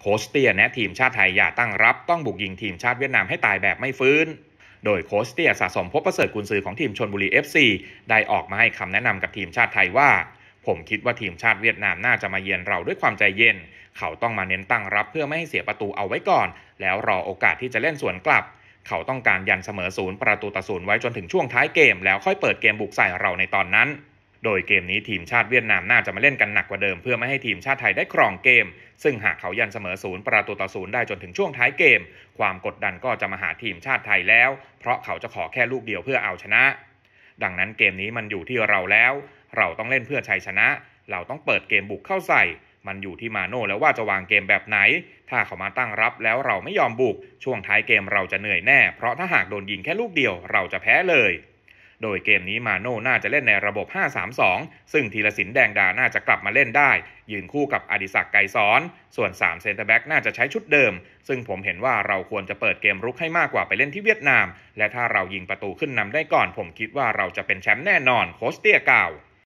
โคชเตียแนะทีมชาติไทยอย่าตั้งรับต้องบุกยิงทีมชาติเวียดนามให้ตายแบบไม่ฟื้น โดยโคชเตียสะสมพบประเสริฐกุนซือของทีมชนบุรี FC ได้ออกมาให้คำแนะนำกับทีมชาติไทยว่า ผมคิดว่าทีมชาติเวียดนามน่าจะมาเยือนเราด้วยความใจเย็น เขาต้องมาเน้นตั้งรับเพื่อไม่ให้เสียประตูเอาไว้ก่อน แล้วรอโอกาสที่จะเล่นสวนกลับ เขาต้องการยันเสมอศูนย์ประตูต่อศูนย์ไว้จนถึงช่วงท้ายเกม แล้วค่อยเปิดเกมบุกใส่เราในตอนนั้นโดยเกมนี้ทีมชาติเวียดนามน่าจะมาเล่นกันหนักกว่าเดิมเพื่อไม่ให้ทีมชาติไทยได้ครองเกม ซึ่งหากเขายันเสมอศูนย์ประตูต่อศูนย์ได้จนถึงช่วงท้ายเกม ความกดดันก็จะมาหาทีมชาติไทยแล้ว เพราะเขาจะขอแค่ลูกเดียวเพื่อเอาชนะ ดังนั้นเกมนี้มันอยู่ที่เราแล้ว เราต้องเล่นเพื่อชัยชนะ เราต้องเปิดเกมบุกเข้าใส่ มันอยู่ที่มาโน่แล้วว่าจะวางเกมแบบไหน ถ้าเขามาตั้งรับแล้วเราไม่ยอมบุก ช่วงท้ายเกมเราจะเหนื่อยแน่ เพราะถ้าหากโดนยิงแค่ลูกเดียวเราจะแพ้เลยโดยเกมนี้มาโน่น่าจะเล่นในระบบ 5-3-2 ซึ่งธีรศิลป์แดงดา น่าจะกลับมาเล่นได้ ยืนคู่กับอดิศักดิ์ไกรสอน ส่วน3เซนเตอร์แบ็กน่าจะใช้ชุดเดิม ซึ่งผมเห็นว่าเราควรจะเปิดเกมรุกให้มากกว่าไปเล่นที่เวียดนาม และถ้าเรายิงประตูขึ้นนำได้ก่อน ผมคิดว่าเราจะเป็นแชมป์แน่นอนโคสเตียกล่าว